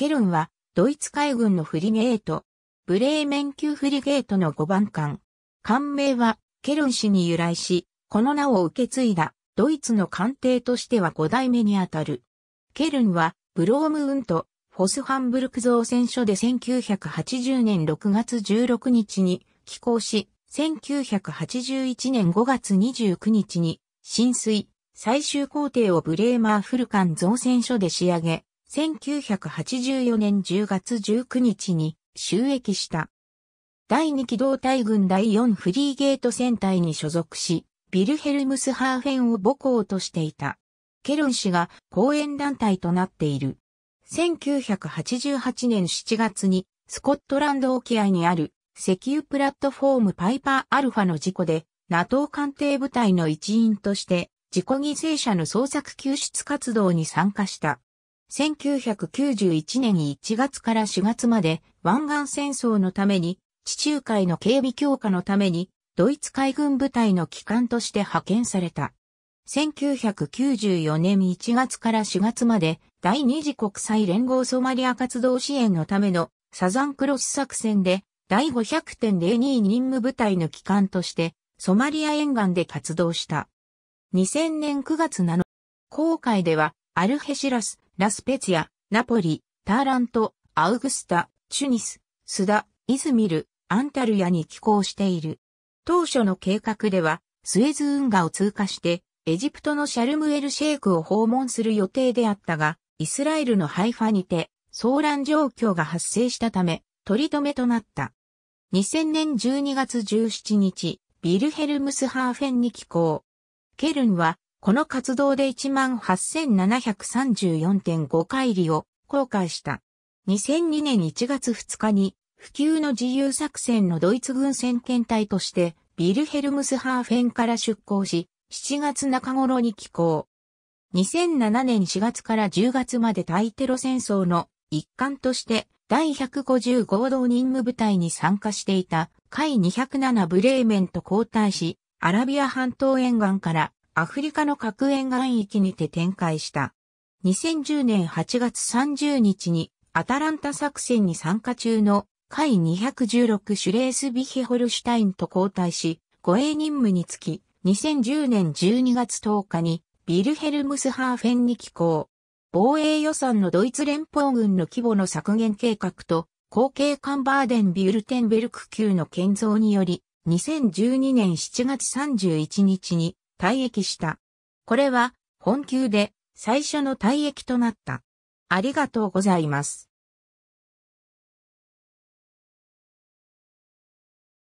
ケルンは、ドイツ海軍のフリゲート、ブレーメン級フリゲートの5番艦。艦名は、ケルン氏に由来し、この名を受け継いだ、ドイツの艦艇としては5代目にあたる。ケルンは、ブロームウント、フォスハンブルク造船所で1980年6月16日に寄港し、1981年5月29日に浸水、最終工程をブレーマーフルカン造船所で仕上げ、1984年10月19日に収益した。第2機動隊軍第4フリーゲート戦隊に所属し、ビルヘルムスハーフェンを母校としていた。ケロン氏が後援団体となっている。1988年7月にスコットランド沖合にある石油プラットフォームパイパーアルファの事故で NATO 艦艇部隊の一員として自己犠牲者の捜索救出活動に参加した。1991年1月から4月まで湾岸戦争のために地中海の警備強化のためにドイツ海軍部隊の機関として派遣された。1994年1月から4月まで第二次国際連合ソマリア活動支援のためのサザンクロス作戦で第500.02任務部隊の機関としてソマリア沿岸で活動した。2000年9月7日、航海ではアルヘシラス、ラスペツヤ、ア、ナポリ、ターラント、アウグスタ、チュニス、スダ、イズミル、アンタルヤに寄港している。当初の計画では、スエズ運河を通過して、エジプトのシャルムエルシェイクを訪問する予定であったが、イスラエルのハイファにて、騒乱状況が発生したため、取り留めとなった。2000年12月17日、ビルヘルムスハーフェンに寄港。ケルンはこの活動で18,734.5回りを公開した。2002年1月2日に、普及の自由作戦のドイツ軍先遣隊として、ビルヘルムスハーフェンから出港し、7月中頃に寄港。2007年4月から10月まで対テロ戦争の一環として、第150合同任務部隊に参加していた、海207ブレーメント交代し、アラビア半島沿岸からアフリカの核沿岸域にて展開した。2010年8月30日にアタランタ作戦に参加中の海216シュレースビヒホルシュタインと交代し、護衛任務につき、2010年12月10日にビルヘルムスハーフェンに寄港。防衛予算のドイツ連邦軍の規模の削減計画と、後継艦バーデン・ビュルテンベルク級の建造により、2012年7月31日に退役した。これは本級で最初の退役となった。ありがとうございます。